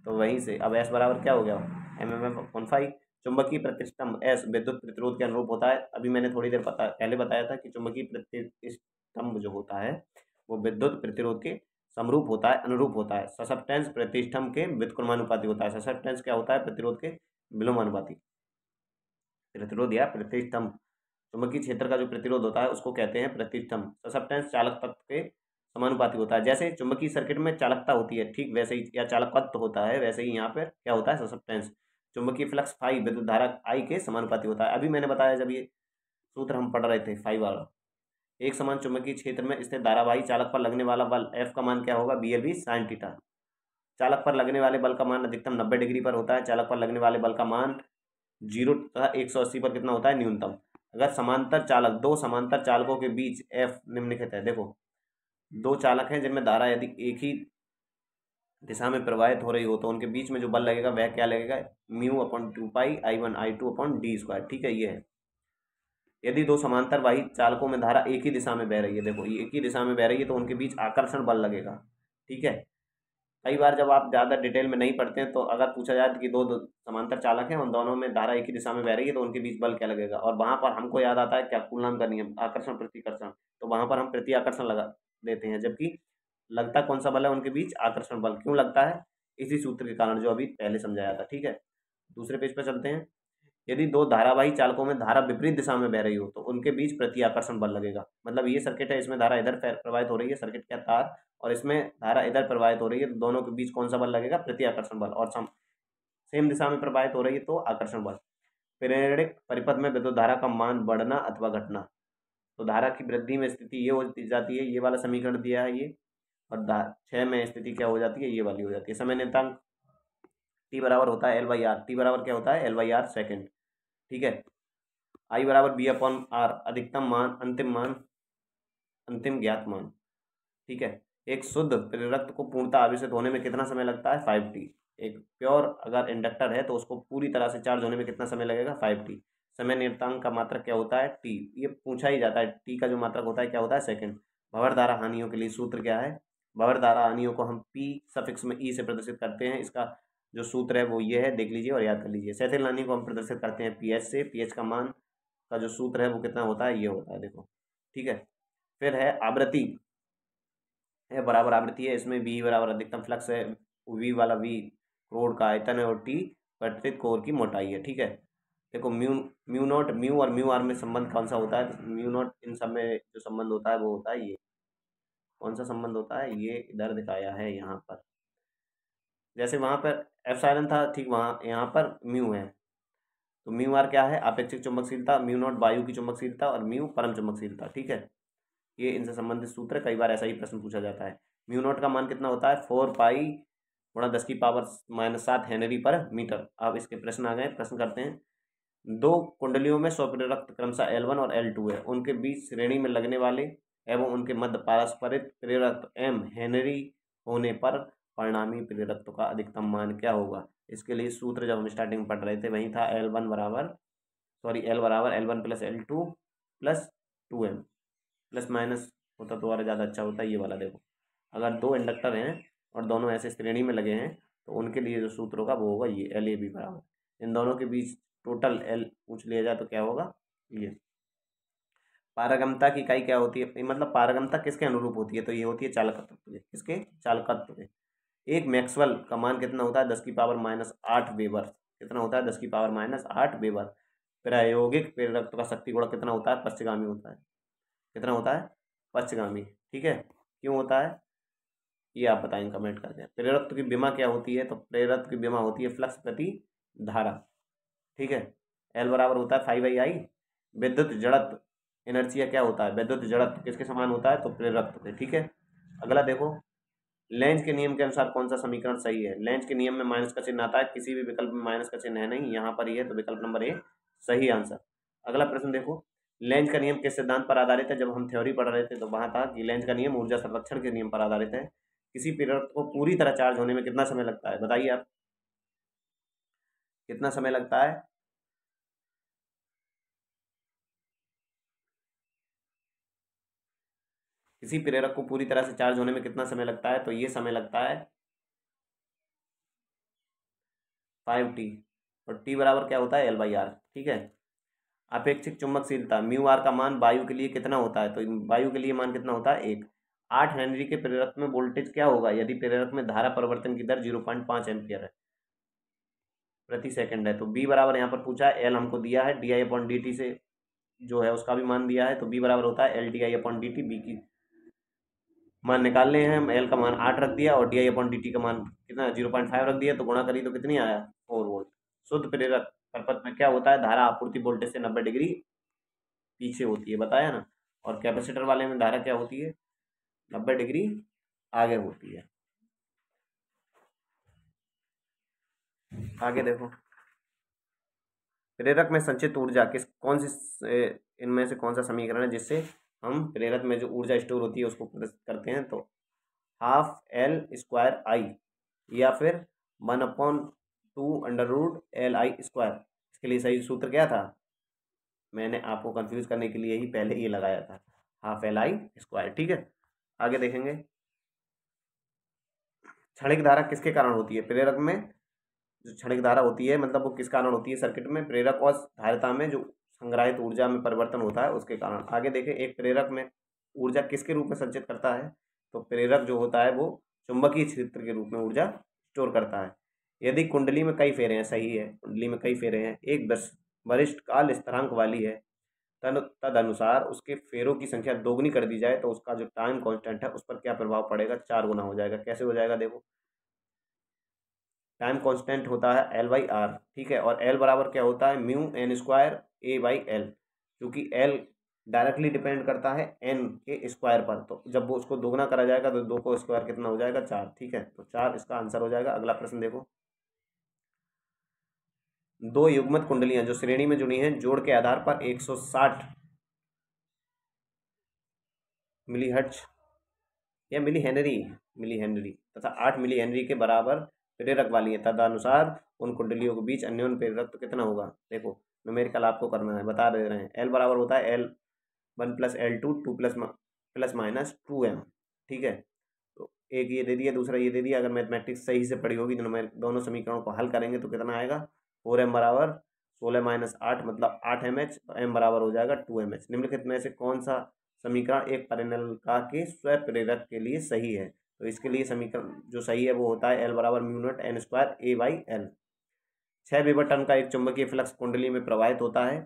तो वहीं से अब एस बराबर क्या हो गया M M F upon phi चुंबकीय प्रतिष्ठम एस विद्युत प्रतिरोध के अनुरूप होता है अभी मैंने थोड़ी देर पता पहले बताया था कि चुंबकीय प्रतिष्ठम जो होता है वो विद्युत प्रतिरोध के समरूप होता है अनुरूप होता है ससेप्टेंस प्रतिष्ठम के विद्युत होता है ससेप्टेंस क्या होता है प्रतिरोध के विलोमानुपाती प्रतिरोध या प्रतिष्ठम चुंबकीय क्षेत्र का जो प्रतिरोध होता है उसको कहते हैं प्रतिष्ठम ससेप्टेंस चालक तत्व के समानुपाती होता है जैसे चुंबकीय सर्किट में चालकता होती है ठीक वैसे ही या चालकत्व होता है वैसे ही यहाँ पर क्या होता है ससेप्टेंस चुंबकीय फ्लक्स फाइव विद्युत धारा आई के समानुपाती होता है अभी मैंने बताया जब ये सूत्र हम पढ़ रहे थे फाइव वाला एक समान चुंबकीय क्षेत्र में स्थित धारावाही चालक पर लगने वाला बल एफ का मान क्या होगा B L B sine theta चालक पर लगने वाले बल का मान अधिकतम नब्बे डिग्री पर होता है चालक पर लगने वाले बल का मान जीरो तथा एक सौ अस्सी पर कितना होता है न्यूनतम अगर समांतर चालक दो समांतर चालकों के बीच एफ निम्नलिखित है देखो दो चालक हैं जिनमें धारा यदि एक ही दिशा में प्रवाहित हो रही हो तो उनके बीच में जो बल लगेगा वह क्या लगेगा mu upon two pi I one I two upon D square ठीक है ये है यदि दो समांतर वाही चालकों में धारा एक ही दिशा में बह रही है देखो ये एक ही दिशा में बह रही है तो उनके बीच आकर्षण बल लगेगा ठीक है कई बार जब आप ज़्यादा डिटेल में नहीं पढ़ते हैं तो अगर पूछा जाए कि दो, दो समांतर चालक हैं उन दोनों में धारा एक ही दिशा में बह रही है तो उनके बीच बल क्या लगेगा और वहाँ पर हमको याद आता है क्या कूलम का नियम आकर्षण प्रतिकर्षण तो वहाँ पर हम प्रति आकर्षण लगा लेते हैं जबकि लगता कौन सा बल है उनके बीच आकर्षण बल क्यों लगता है इसी सूत्र के कारण जो अभी पहले समझाया था ठीक है दूसरे पेज पर चलते हैं यदि दो धारावाही चालकों में धारा विपरीत दिशा में बह रही हो तो उनके बीच प्रति आकर्षण बल लगेगा मतलब ये सर्किट है इसमें धारा इधर प्रवाहित हो रही है सर्किट का तार और इसमें धारा इधर प्रवाहित हो रही है तो दोनों के बीच कौन सा बल लगेगा प्रति आकर्षण बल और सेम दिशा में प्रवाहित हो रही है तो आकर्षण बल प्रेरणिक परिपथ में विद्युत धारा का मान बढ़ना अथवा घटना तो धारा की वृद्धि में स्थिति ये हो जाती है ये वाला समीकरण दिया है ये और छः में स्थिति क्या हो जाती है ये वाली हो जाती है समय नेतांक टी बराबर होता है एल वाई आर टी बराबर क्या होता है एल वाई आर सेकेंड ठीक है आई बराबर बी अपॉन आर अधिकतम मान अंतिम मान अंतिम ज्ञात मान ठीक है एक शुद्ध प्रेरक्त को पूर्णता आवेशित होने में कितना समय लगता है फाइव टी एक प्योर अगर इंडक्टर है तो उसको पूरी तरह से चार्ज होने में कितना समय लगेगा फाइव टी समय निर्धारण का मात्रक क्या होता है टी ये पूछा ही जाता है टी का जो मात्रक होता है क्या होता है सेकंड भवर धारा हानियों के लिए सूत्र क्या है भवर धारा हानियों को हम पी सफिक्स में ई e से प्रदर्शित करते हैं इसका जो सूत्र है वो ये है देख लीजिए और याद कर लीजिए सैथिल हानि को हम प्रदर्शित करते हैं पी से पी का मान का जो सूत्र है वो कितना होता है ये होता है देखो ठीक है फिर है आवृत्ति है बराबर आवृत्ति है इसमें बी बराबर अधिकतम फ्लक्स है वी वाला वी रोड का आयतन है और टी प्रतित कोर की मोटाई है ठीक है देखो म्यू म्यू नॉट म्यू और म्यू आर में संबंध कौन सा होता है म्यू नॉट इन सब में जो संबंध होता है वो होता है ये कौन सा संबंध होता है ये इधर दिखाया है यहाँ पर जैसे वहाँ पर साइलन था ठीक वहाँ यहाँ पर म्यू है तो म्यू आर क्या है अपेक्षिक चुम्बकशीलता म्यू नॉट वायु की चुम्बकशीलता और म्यू परम चुम्बकशीलता ठीक है ये इनसे संबंधित सूत्र कई बार ऐसा ही प्रश्न पूछा जाता है म्यू नॉट का मान कितना होता है फोर पाई गुणा दस की पावर माइनस सात हेनरी पर मीटर अब इसके प्रश्न आ गए प्रश्न करते हैं दो कुंडलियों में स्वप्न रक्त क्रमशः एल वन और एल टू है उनके बीच श्रेणी में लगने वाले एवं उनके मध्य पारस्परिक प्रेरक एम हेनरी होने पर परिणामी प्रेरकत्व का अधिकतम मान क्या होगा इसके लिए सूत्र जब हम स्टार्टिंग पढ़ रहे थे वहीं था एल वन बराबर सॉरी एल बराबर L one plus L two plus two M plus minus होता तो और ज़्यादा अच्छा होता है ये वाला देखो अगर दो इंडक्टर हैं और दोनों ऐसे श्रेणी में लगे हैं तो उनके लिए जो सूत्र होगा वो होगा ये एल ए बी बराबर इन दोनों के बीच टोटल एल पूछ लिया जाए तो क्या होगा ये पारगमता की इकाई क्या होती है मतलब पारगमता किसके अनुरूप होती है तो ये होती है चालकत्व के किसके चालकत्व के एक मैक्सवेल का मान कितना होता है दस की पावर माइनस आठ वेबर कितना होता है दस की पावर माइनस आठ वेबर प्रायोगिक प्रेरकत्व का शक्ति गुणा कितना होता है पश्चगामी होता है कितना होता है पश्चगामी ठीक है क्यों होता है ये आप बताएं कमेंट करके प्रेरत्व की बीमा क्या होती है तो प्रेरत्व की बीमा होती है फ्लक्स प्रति धारा ठीक है एल बराबर होता है फाइव आई आई विद्युत जड़त इनर्सिया क्या होता है विद्युत जड़त किसके समान होता है तो प्रेरक के ठीक है अगला देखो लेंज के नियम के अनुसार कौन सा समीकरण सही है लेंज के नियम में माइनस का चिन्ह आता है किसी भी विकल्प में माइनस का चिन्ह है नहीं यहाँ पर ये तो विकल्प नंबर ए सही आंसर अगला प्रश्न देखो लेंज का नियम किस सिद्धांत पर आधारित है जब हम थ्योरी पढ़ रहे थे तो वहाँ था कि लेंज का नियम ऊर्जा संरक्षण के नियम पर आधारित है किसी प्रेरक को पूरी तरह चार्ज होने में कितना समय लगता है बताइए आप कितना समय लगता है किसी प्रेरक को पूरी तरह से चार्ज होने में कितना समय लगता है तो ये समय लगता है फाइव टी और टी बराबर क्या होता है एल बाई आर ठीक है अपेक्षित चुंबकशीलता म्यू आर का मान वायु के लिए कितना होता है तो वायु के लिए मान कितना होता है एक आठ हेनरी के प्रेरक में वोल्टेज क्या होगा यदि प्रेरक में धारा परिवर्तन की दर जीरो पॉइंट पाँच एम्पियर है प्रति सेकंड है तो बी बराबर यहाँ पर पूछा है एल हमको दिया है D I upon D T से जो है उसका भी मान दिया है तो बी बराबर होता है L D I upon D T B की मान निकाल हैं हम एल का मान आठ रख दिया और D I upon D T का मान कितना जीरो पॉइंट फाइव रख दिया तो गुणा करी तो कितनी आया फोर वोल्ट शुद्ध प्रेरक परपथ में क्या होता है धारा आपूर्ति वोल्टेज से नब्बे डिग्री पीछे होती है बताया ना और कैपेसिटर वाले में धारा क्या होती है नब्बे डिग्री आगे होती है आगे देखो प्रेरक में संचित ऊर्जा किस कौन सी इनमें से कौन सा समीकरण है जिससे हम प्रेरक में जो ऊर्जा स्टोर होती है उसको प्रदर्शित करते हैं तो हाफ एल स्क्वायर आई या फिर one upon two under root L I square इसके लिए सही सूत्र क्या था मैंने आपको कंफ्यूज करने के लिए ही पहले ये लगाया था हाफ एल आई स्क्वायर ठीक है आगे देखेंगे क्षणिक धारा किसके कारण होती है प्रेरक में जो क्षणिक धारा होती है मतलब वो किस कारण होती है सर्किट में प्रेरक और धारिता में जो संग्रहित ऊर्जा में परिवर्तन होता है उसके कारण आगे देखें एक प्रेरक में ऊर्जा किसके रूप में संचित करता है तो प्रेरक जो होता है वो चुंबकीय क्षेत्र के रूप में ऊर्जा स्टोर करता है यदि कुंडली में कई फेरे हैं सही है कुंडली में कई फेरे हैं एक वरिष्ठ काल स्तरांक वाली है तद तद अनुसार उसके फेरों की संख्या दोगुनी कर दी जाए तो उसका जो टाइम कांस्टेंट है उस पर क्या प्रभाव पड़ेगा चार गुना हो जाएगा कैसे हो जाएगा देखो टाइम कांस्टेंट होता है एल बाई आर ठीक है और एल बराबर क्या होता है mu N square A by L क्योंकि एल डायरेक्टली डिपेंड करता है एन के स्क्वायर पर तो जब वो उसको दोगुना करा जाएगा तो दो को स्क्वायर कितना हो जाएगा चार ठीक है तो चार इसका आंसर हो जाएगा अगला प्रश्न देखो दो युग्मत कुंडलियां जो श्रेणी में जुड़ी हैं जोड़ के आधार पर 160 मिली हर्ट्ज या मिली हेनरी मिली हेनरी तथा 8 मिली हेनरी के बराबर प्रेरक वाली है तदानुसार उन कुंडलियों के बीच अन्योन प्रेरक तो कितना होगा देखो न्यूमेरिकल आपको करना है बता दे रहे हैं एल बराबर होता है L one plus L two two plus plus minus two M ठीक है तो एक ये दे दिया दूसरा ये दे दिया अगर मैथमेटिक्स सही से पढ़ी होगी तो दोनों समीकरणों को हल करेंगे तो कितना आएगा फोर एम बराबर सोलह माइनस आठ मतलब आठ एम एच एम बराबर हो जाएगा टू एम एच निम्नलिखित में से कौन सा समीकरण एक का के प्रेरक के लिए सही है तो इसके लिए समीकरण जो सही है वो होता है एल बराबर mu not N square A by L छः विवर्टन का एक चुंबकीय फ्लक्स कुंडली में प्रवाहित होता है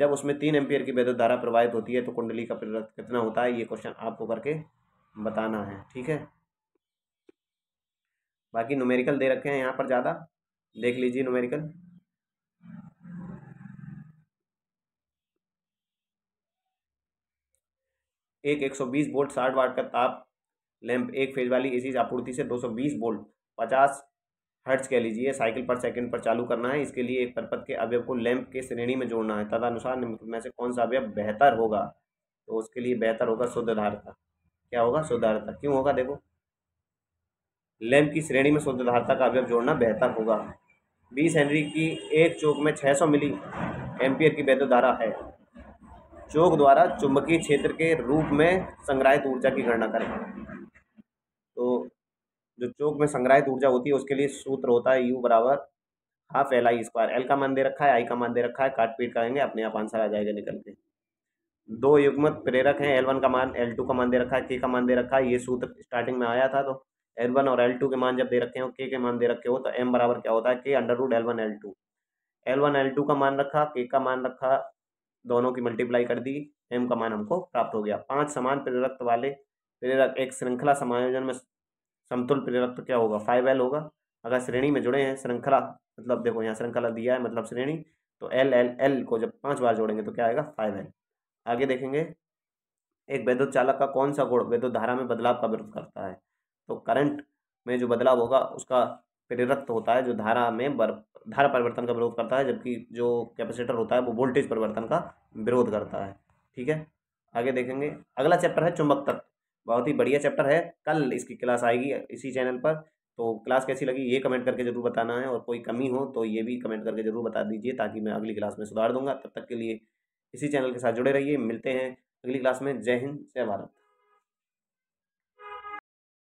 जब उसमें तीन एम्पियर की वैद्य धारा प्रवाहित होती है तो कुंडली का प्रतिरोध कितना होता है ये क्वेश्चन आपको करके बताना है ठीक है बाकी न्यूमेरिकल दे रखे हैं यहाँ पर ज़्यादा देख लीजिए न्यूमेरिकल एक 120 सौ बीस वोल्ट साठ वाट का ताप लैंप एक फेज वाली एसी आपूर्ति से 220 वोल्ट 50 हर्ट्ज कह लीजिए साइकिल पर सेकंड पर चालू करना है इसके लिए एक परपथ के अवयव को लैंप के श्रेणी में जोड़ना है तदनुसार में से कौन सा अवयव बेहतर होगा तो उसके लिए बेहतर होगा शुद्ध धारता क्या होगा शुद्ध धारता क्यों होगा देखो लैंप की श्रेणी में शुद्ध धारता का अवयव जोड़ना बेहतर होगा बीस हेनरी की एक चौक में छः मिली एम्पियर की वैध धारा है चौक द्वारा चुंबकीय क्षेत्र के रूप में संग्रहित ऊर्जा की गणना करें तो जो चौक में संग्रहित ऊर्जा होती है उसके लिए सूत्र होता है यू बराबर half L I square L का मान दे रखा है आई का मान दे रखा है काट पीट करेंगे अपने आप आंसर आ जाएगा निकल के दो युग्मत प्रेरक हैं एल वन का मान एल टू का मान दे रखा है के का मान दे रखा है ये सूत्र स्टार्टिंग में आया था तो एल वन और एल टू के मान जब दे रखे हो के के मान दे रखे हो तो एम बराबर क्या होता है के under root L one L two L one L two का मान रखा के का मान रखा दोनों की मल्टीप्लाई कर दी एम का मान हमको प्राप्त हो गया पांच समान प्रेरक वाले प्रेरक एक श्रृंखला समायोजन में समतुल प्रेरक तो क्या होगा फाइव एल होगा अगर श्रेणी में जुड़े हैं श्रृंखला मतलब देखो यहाँ श्रृंखला दिया है मतलब श्रेणी तो एल एल एल को जब पांच बार जोड़ेंगे तो क्या आएगा फाइव एल आगे देखेंगे एक वैद्युत चालक का कौन सा गुण वैद्युत धारा में बदलाव का विरोध करता है तो करंट में जो बदलाव होगा उसका प्रेरक तो होता है जो धारा में बर, धारा परिवर्तन का विरोध करता है जबकि जो कैपेसिटर होता है वो वोल्टेज परिवर्तन का विरोध करता है ठीक है आगे देखेंगे अगला चैप्टर है चुंबक तत्व बहुत ही बढ़िया चैप्टर है कल इसकी क्लास आएगी इसी चैनल पर तो क्लास कैसी लगी ये कमेंट करके जरूर बताना है और कोई कमी हो तो ये भी कमेंट करके जरूर बता दीजिए ताकि मैं अगली क्लास में सुधार दूंगा तब तक के लिए इसी चैनल के साथ जुड़े रहिए मिलते हैं अगली क्लास में जय हिंद जय भारत